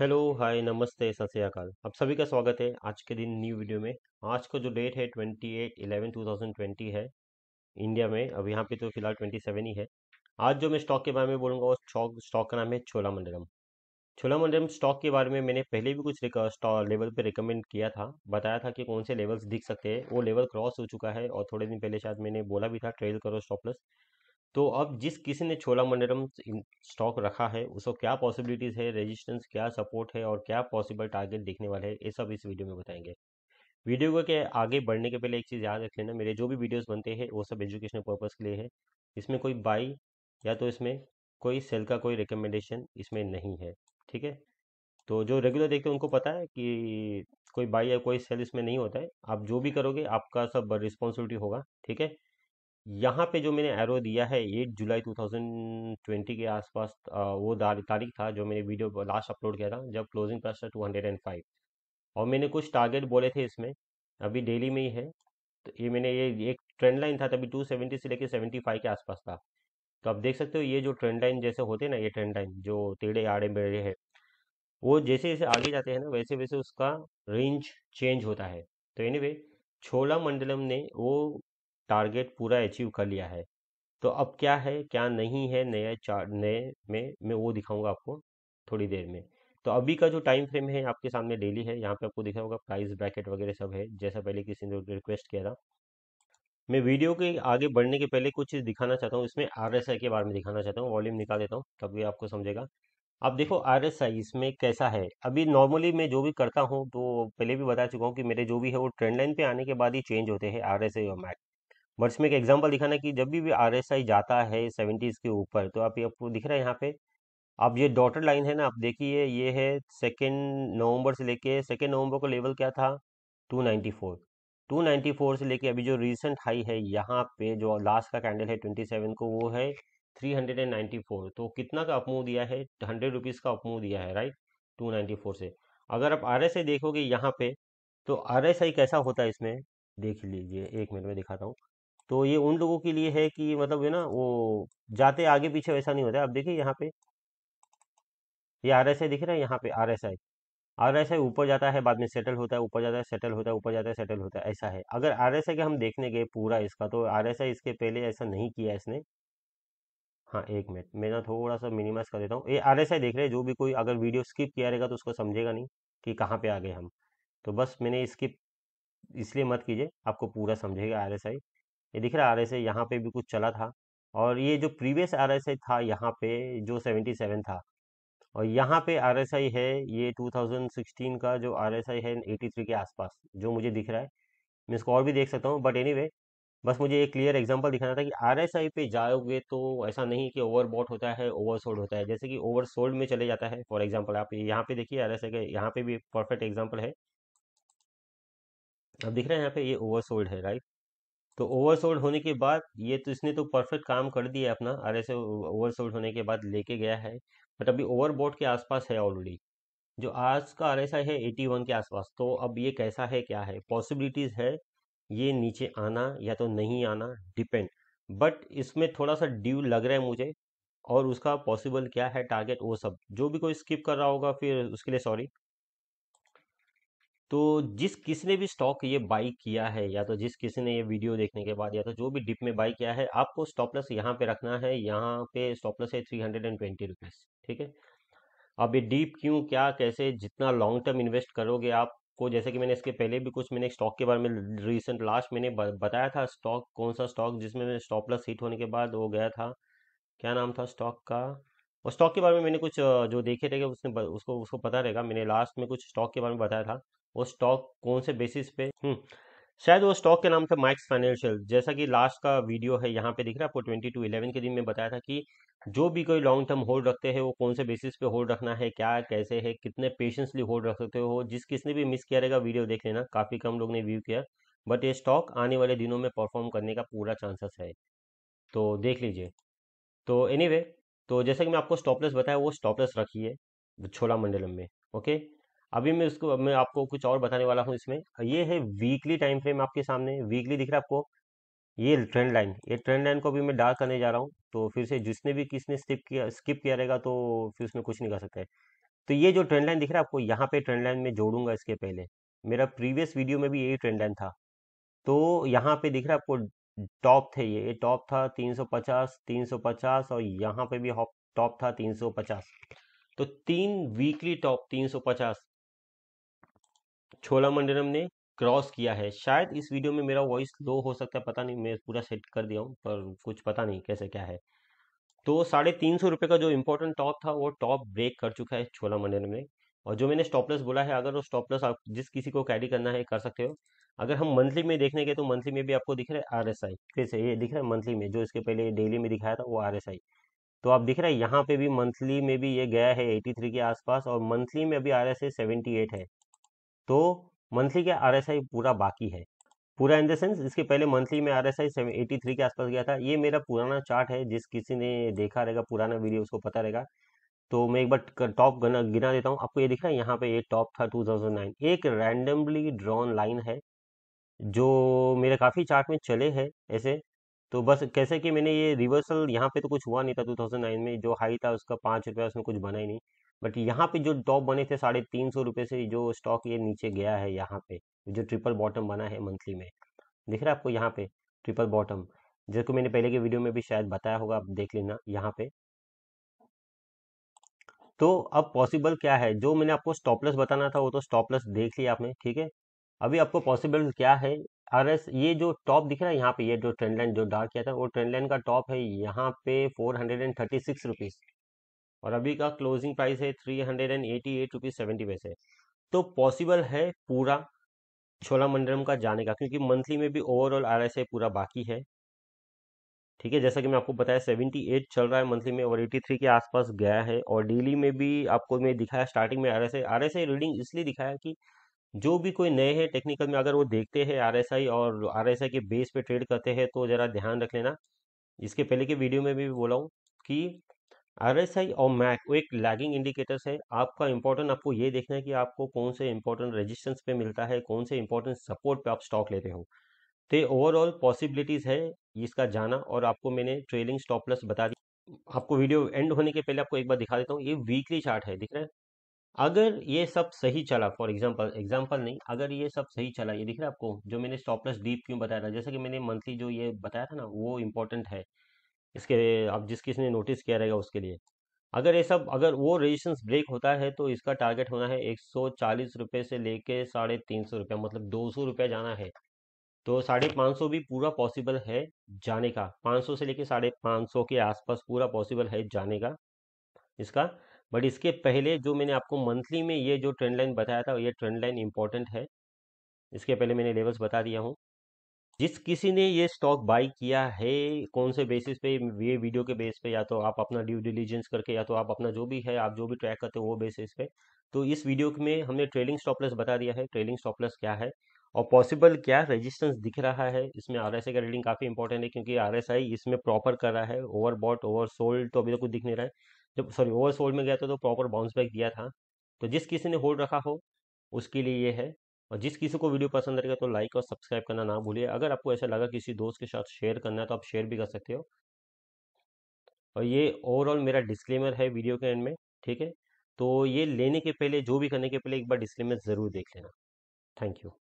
hello hi नमस्ते सत श्रीकाल आप सभी का स्वागत है आज के दिन न्यू वीडियो में आज का जो डेट है twenty eight eleven two thousand twenty है इंडिया में अब यहाँ पे तो फिलहाल ट्वेंटी सेवन ही है आज जो मैं स्टॉक के बारे में बोलूँगा वो स्टॉक स्टॉक का नाम है छोला मंडलम छोला मंडलम स्टॉक के बारे में मैंने पहले भी कुछ लेवल पर रिकमेंड किया था बताया था कि कौन से लेवल्स दिख सकते हैं वो लेवल क्रॉस हो चुका है और थोड़े दिन पहले शायद मैंने बोला भी था ट्रेल करो स्टॉप प्लस तो अब जिस किसी ने छोला मंडलम स्टॉक रखा है उसको क्या पॉसिबिलिटीज़ है रेजिस्टेंस क्या सपोर्ट है और क्या पॉसिबल टारगेट देखने वाले हैं ये सब इस वीडियो में बताएंगे वीडियो के आगे बढ़ने के पहले एक चीज़ याद रख लेना मेरे जो भी वीडियोस बनते हैं वो सब एजुकेशनल पर्पज़ के लिए है इसमें कोई बाई या तो इसमें कोई सेल का कोई रिकमेंडेशन इसमें नहीं है ठीक है तो जो रेगुलर देखते हैं उनको पता है कि कोई बाई या कोई सेल इसमें नहीं होता है आप जो भी करोगे आपका सब रिस्पॉन्सिबिलिटी होगा ठीक है यहाँ पे जो मैंने एरो दिया है एट जुलाई 2020 के आसपास वो तारीख था जो मैंने वीडियो लास्ट अपलोड किया था जब क्लोजिंग प्राइस था 205 और मैंने कुछ टारगेट बोले थे इसमें अभी डेली में ही है तो ये मैंने ये एक ट्रेंड लाइन था तभी 270 से लेके 75 के आसपास था तो आप देख सकते हो ये जो ट्रेंड लाइन जैसे होते हैं ना ये ट्रेंड लाइन जो टेढ़े आड़े मेढ़े है वो जैसे जैसे आगे जाते हैं ना वैसे वैसे उसका रेंज चेंज होता है तो एनी anyway, छोला मंडलम ने वो टारगेट पूरा अचीव कर लिया है तो अब क्या है क्या नहीं है नए चार नए में मैं वो दिखाऊंगा आपको थोड़ी देर में तो अभी का जो टाइम फ्रेम है आपके सामने डेली है यहाँ पे आपको दिखा होगा प्राइस ब्रैकेट वगैरह सब है जैसा पहले किसी ने रिक्वेस्ट किया था मैं वीडियो के आगे बढ़ने के पहले कुछ चीज़ दिखाना चाहता हूँ इसमें आर के बारे में दिखाना चाहता हूँ वॉल्यूम निकाल देता हूँ तब भी आपको समझेगा आप देखो आर एस आई इसमें कैसा है अभी नॉर्मली मैं जो भी करता हूँ तो पहले भी बता चुका हूँ कि मेरे जो भी है वो ट्रेंड लाइन पे आने के बाद ही चेंज होते हैं आर एस आई और मैक बट इसमें एक एग्जाम्पल दिखाना कि जब भी भी आर जाता है सेवेंटीज़ के ऊपर तो आप ये आपको दिख रहा है यहाँ पे आप ये डॉटेड लाइन है ना आप देखिए ये है सेकेंड नवंबर से लेके सेकेंड नवंबर का लेवल क्या था 294 294 से लेके अभी जो रिसेंट हाई है यहाँ पे जो लास्ट का कैंडल है 27 को वो है 394 तो कितना का अपमूव दिया है हंड्रेड रुपीज़ का अपमूव दिया है राइट फोर से अगर आप आर देखोगे यहाँ पे तो आर कैसा होता है इसमें देख लीजिए एक मिनट में दिखाता हूँ तो ये उन लोगों के लिए है कि मतलब है ना वो जाते आगे पीछे वैसा नहीं होता है आप देखिए यहाँ पे ये आर एस आई दिख रहा है यहाँ पे R S I R S I ऊपर जाता है बाद में सेटल होता है ऊपर जाता है सेटल होता है ऊपर जाता है सेटल होता है ऐसा है अगर आर एस आई के हम देखने गए पूरा इसका तो आर एस आई इसके पहले ऐसा नहीं किया इसने हाँ एक मिनट मैं ना थोड़ा सा मिनिमाइज कर देता हूँ ये आर एस आई देख रहे हैं जो भी कोई अगर वीडियो स्किप किया रहेगा तो उसको समझेगा नहीं कि कहाँ पे आ गए हम तो बस मैंने स्किप इसलिए मत कीजिए आपको पूरा समझेगा आर एस आई ये दिख रहा है आर एस यहाँ पे भी कुछ चला था और ये जो प्रीवियस आर एस आई था यहाँ पे जो सेवेंटी सेवन था और यहाँ पे आर एस आई है ये टू थाउजेंड सिक्सटीन का जो आर एस आई है एटी थ्री के आसपास जो मुझे दिख रहा है मैं इसको और भी देख सकता हूँ बट एनी बस मुझे एक क्लियर एग्जाम्पल दिखाना था कि आर एस आई पे जाओगे तो ऐसा नहीं कि ओवरबॉट होता है ओवरसोल्ड होता है जैसे कि ओवरसोल्ड में चले जाता है फॉर एग्जाम्पल आप यहाँ पे देखिए आर एस आई का यहाँ पे भी परफेक्ट एग्जाम्पल है अब दिख रहा है यहाँ पे ये ओवरसोल्ड है राइट तो ओवरसोल्ड होने के बाद ये तो इसने तो परफेक्ट काम कर दिया अपना आर एस ओवरसोल्ड होने के बाद लेके गया है बट अभी ओवरबोर्ड के आसपास है ऑलरेडी जो आज का आर एस आई है एटी वन के आसपास तो अब ये कैसा है क्या है पॉसिबिलिटीज़ है ये नीचे आना या तो नहीं आना डिपेंड बट इसमें थोड़ा सा ड्यू लग रहा है मुझे और उसका पॉसिबल क्या है टारगेट वो सब जो भी कोई स्किप कर रहा होगा फिर उसके लिए सॉरी तो जिस किसी ने भी स्टॉक ये बाई किया है या तो जिस किसी ने ये वीडियो देखने के बाद या तो जो भी डिप में बाई किया है आपको स्टॉप लॉस यहाँ पे रखना है यहाँ पे स्टॉप लॉस है three hundred and twenty rupees ठीक है अब ये डीप क्यों क्या कैसे जितना लॉन्ग टर्म इन्वेस्ट करोगे आपको जैसे कि मैंने इसके पहले भी कुछ मैंने स्टॉक के बारे में रिसेंट लास्ट मैंने बताया था स्टॉक कौन सा स्टॉक जिसमें स्टॉप लॉस हिट होने के बाद वो गया था क्या नाम था स्टॉक का और स्टॉक के बारे में मैंने कुछ जो देखे थे उसने उसको उसको पता रहेगा मैंने लास्ट में कुछ स्टॉक के बारे में बताया था वो स्टॉक कौन से बेसिस पे हम्म, शायद वो स्टॉक के नाम था माइक्स फाइनेंशियल जैसा कि लास्ट का वीडियो है यहाँ पे दिख रहा है आपको ट्वेंटी टू इलेवन के दिन में बताया था कि जो भी कोई लॉन्ग टर्म होल्ड रखते हैं वो कौन से बेसिस पे होल्ड रखना है क्या कैसे है कितने पेशेंसली होल्ड रख सकते हो जिस किसने भी मिस किया रहेगा वीडियो देख लेना काफ़ी कम लोग ने व्यू किया बट ये स्टॉक आने वाले दिनों में परफॉर्म करने का पूरा चांसेस है तो देख लीजिए तो एनी anyway, तो जैसा कि मैं आपको स्टॉपलेस बताया वो स्टॉपलेस रखिए छोला मंडलम में ओके अभी मैं इसको मैं आपको कुछ और बताने वाला हूँ इसमें ये है वीकली टाइम फ्रेम आपके सामने वीकली दिख रहा है आपको ये ट्रेंड लाइन ये ट्रेंड लाइन को भी मैं डार्क करने जा रहा हूँ तो फिर से जिसने भी किसने स्किप किया स्किप किया रहेगा तो फिर उसमें कुछ नहीं कर सकता है तो ये जो ट्रेंड लाइन दिख रहा है आपको यहाँ पे ट्रेंड लाइन में जोड़ूंगा इसके पहले मेरा प्रीवियस वीडियो में भी यही ट्रेंड लाइन था तो यहाँ पे दिख रहा है आपको टॉप थे ये टॉप था 350 350 और यहाँ पे भी टॉप था 350 तो तीन वीकली टॉप 350 मंडलम ने क्रॉस किया है शायद इस वीडियो में मेरा वॉइस लो हो सकता है पता नहीं मैं पूरा सेट कर दिया हूँ पर कुछ पता नहीं कैसे क्या है तो साढ़े तीन सौ रुपये का जो इम्पोर्टेंट टॉप था वो टॉप ब्रेक कर चुका है छोला मंडल में और जो मैंने स्टॉपलेस बोला है अगर वो स्टॉपलेस आप जिस किसी को कैरी करना है कर सकते हो अगर हम मंथली में देखने गए तो मंथली में भी आपको दिख रहा है आर एस आई फिर से ये दिख रहा है मंथली में जो इसके पहले डेली में दिखाया था वो आर एस आई तो आप दिख रहा है यहाँ पे भी मंथली में भी ये गया है एटी थ्री के आसपास और मंथली में अभी R S I seventy eight है तो मंथली का आर एस आई पूरा बाकी है पूरा इन द सेंस इसके पहले मंथली में R S I eighty three के आसपास गया था ये मेरा पुराना चार्ट है जिस किसी ने देखा रहेगा पुराना वीडियो उसको पता रहेगा तो मैं एक बार टॉप गिना देता हूँ आपको ये दिख रहा है यहाँ पे ये टॉप था 2009 एक रैंडमली ड्रॉन लाइन है जो मेरे काफ़ी चार्ट में चले हैं ऐसे तो बस कैसे कि मैंने ये रिवर्सल यहाँ पे तो कुछ हुआ नहीं था 2009 में जो हाई था उसका पाँच रुपया उसमें कुछ बना ही नहीं बट यहाँ पे जो टॉप बने थे साढ़े तीन सौ रुपये से जो स्टॉक ये नीचे गया है यहाँ पे जो ट्रिपल बॉटम बना है मंथली में दिख रहा है आपको यहाँ पे ट्रिपल बॉटम जिसको मैंने पहले के वीडियो में भी शायद बताया होगा आप देख लेना यहाँ पे तो अब पॉसिबल क्या है जो मैंने आपको स्टॉपलेस बताना था वो तो स्टॉपलेस देख लिया आपने ठीक है अभी आपको पॉसिबल क्या है आर एस ये जो टॉप दिख रहा है यहाँ पे ये जो ट्रेंड लाइन जो डार्क किया था वो ट्रेंड लाइन का टॉप है यहाँ पे four hundred and thirty six rupees और अभी का क्लोजिंग प्राइस है three hundred and eighty eight rupees seventy पैसे तो पॉसिबल है पूरा छोला मंडलम का जाने का क्योंकि मंथली में भी ओवरऑल आर एस पूरा बाकी है ठीक है जैसा कि मैं आपको बताया सेवेंटी एट चल रहा है मंथली में और एटी थ्री के आसपास गया है और डेली में भी आपको मैं दिखाया स्टार्टिंग में R S R S reading इसलिए दिखाया कि जो भी कोई नए हैं टेक्निकल में अगर वो देखते हैं आरएसआई और आरएसआई के बेस पे ट्रेड करते हैं तो ज़रा ध्यान रख लेना इसके पहले के वीडियो में भी बोला हूँ कि आरएसआई और मैक वो एक लैगिंग इंडिकेटर्स है आपका इंपॉर्टेंट आपको ये देखना है कि आपको कौन से इंपॉर्टेंट रेजिस्टेंस पे मिलता है कौन से इंपॉर्टेंट सपोर्ट पे आप स्टॉक लेते हो तो ओवरऑल पॉसिबिलिटीज है इसका जाना और आपको मैंने ट्रेलिंग स्टॉप प्लस बता दी आपको वीडियो एंड होने के पहले आपको एक बार दिखा देता हूँ ये वीकली चार्ट है दिख रहा है अगर ये सब सही चला फॉर एग्जाम्पल एग्जाम्पल नहीं अगर ये सब सही चला ये दिख रहा है आपको जो मैंने स्टॉप लॉस डीप क्यों बताया था जैसे कि मैंने मंथली जो ये बताया था ना वो इम्पोर्टेंट है इसके अब जिस किसने नोटिस किया रहेगा उसके लिए अगर ये सब अगर वो रेजिस्टेंस ब्रेक होता है तो इसका टारगेट होना है एक सौ चालीस रुपये से लेके साढ़े तीन सौ मतलब दो सौ रुपये जाना है तो साढ़े पाँच सौ भी पूरा पॉसिबल है जाने का 500 सौ से लेके साढ़े पाँच सौ के आसपास पूरा पॉसिबल है जाने का इसका बट इसके पहले जो मैंने आपको मंथली में ये जो ट्रेंड लाइन बताया था ये ट्रेंड लाइन इंपॉर्टेंट है इसके पहले मैंने लेवल्स बता दिया हूँ जिस किसी ने ये स्टॉक बाई किया है कौन से बेसिस पे ये वीडियो के बेस पे या तो आप अपना ड्यू डिलीजेंस करके या तो आप अपना जो भी है आप जो भी ट्रैक करते हो वो बेसिस पे तो इस वीडियो में हमने ट्रेलिंग स्टॉपलस बता दिया है ट्रेलिंग स्टॉपलस क्या है और पॉसिबल क्या रेजिस्टेंस दिख रहा है इसमें आर का रीडिंग काफ़ी इंपॉर्टेंट है क्योंकि आर इसमें प्रॉपर कर रहा है ओवर बॉट ओवर सोल्ड तो अभी तक तो कुछ दिख नहीं रहा है जब सॉरी ओवर सोल्ड में गया था तो प्रॉपर बाउंस बैक दिया था तो जिस किसी ने होल्ड रखा हो उसके लिए ये है और जिस किसी को वीडियो पसंद आएगा तो लाइक और सब्सक्राइब करना ना भूलिए अगर आपको ऐसा लगा किसी दोस्त के साथ शेयर करना है तो आप शेयर भी कर सकते हो और ये ओवरऑल मेरा डिस्क्लेमर है वीडियो के एंड में ठीक है तो ये लेने के पहले जो भी करने के पहले एक बार डिस्क्लेमर ज़रूर देख लेना थैंक यू